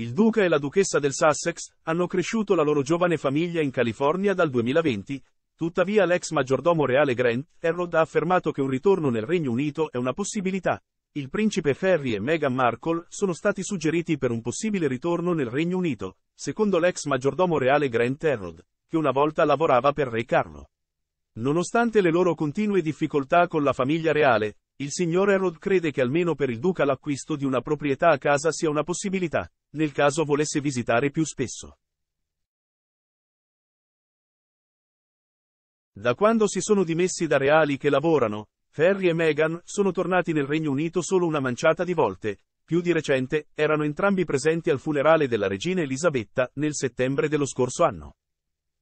Il duca e la duchessa del Sussex hanno cresciuto la loro giovane famiglia in California dal 2020, tuttavia l'ex maggiordomo reale Grant, Errod ha affermato che un ritorno nel Regno Unito è una possibilità. Il principe Ferry e Meghan Markle sono stati suggeriti per un possibile ritorno nel Regno Unito, secondo l'ex maggiordomo reale Grant Errod, che una volta lavorava per Re Carlo. Nonostante le loro continue difficoltà con la famiglia reale, il signor Herod crede che almeno per il duca l'acquisto di una proprietà a casa sia una possibilità, nel caso volesse visitare più spesso. Da quando si sono dimessi da reali che lavorano, Ferry e Meghan sono tornati nel Regno Unito solo una manciata di volte, più di recente, erano entrambi presenti al funerale della regina Elisabetta nel settembre dello scorso anno.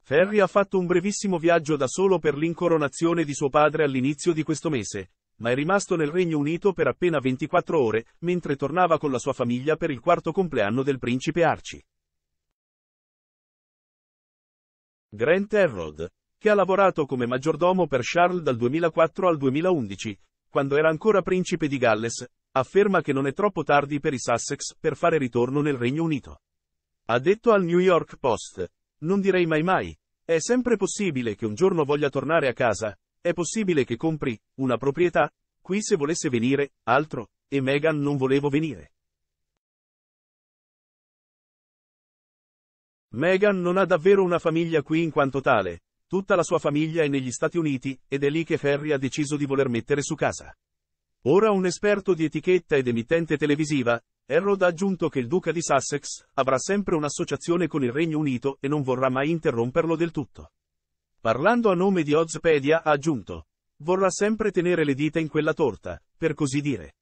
Ferry ha fatto un brevissimo viaggio da solo per l'incoronazione di suo padre all'inizio di questo mese, ma è rimasto nel Regno Unito per appena 24 ore, mentre tornava con la sua famiglia per il quarto compleanno del principe Archie. Grant Herod, che ha lavorato come maggiordomo per Charles dal 2004 al 2011, quando era ancora principe di Galles, afferma che non è troppo tardi per i Sussex per fare ritorno nel Regno Unito. Ha detto al New York Post, non direi mai mai, è sempre possibile che un giorno voglia tornare a casa, è possibile che compri una proprietà qui se volesse venire, altro, e Megan non volevo venire. Megan non ha davvero una famiglia qui in quanto tale, tutta la sua famiglia è negli Stati Uniti, ed è lì che Ferry ha deciso di voler mettere su casa. Ora un esperto di etichetta ed emittente televisiva, Errod ha aggiunto che il duca di Sussex avrà sempre un'associazione con il Regno Unito e non vorrà mai interromperlo del tutto. Parlando a nome di Ozpedia ha aggiunto. Vorrà sempre tenere le dita in quella torta, per così dire.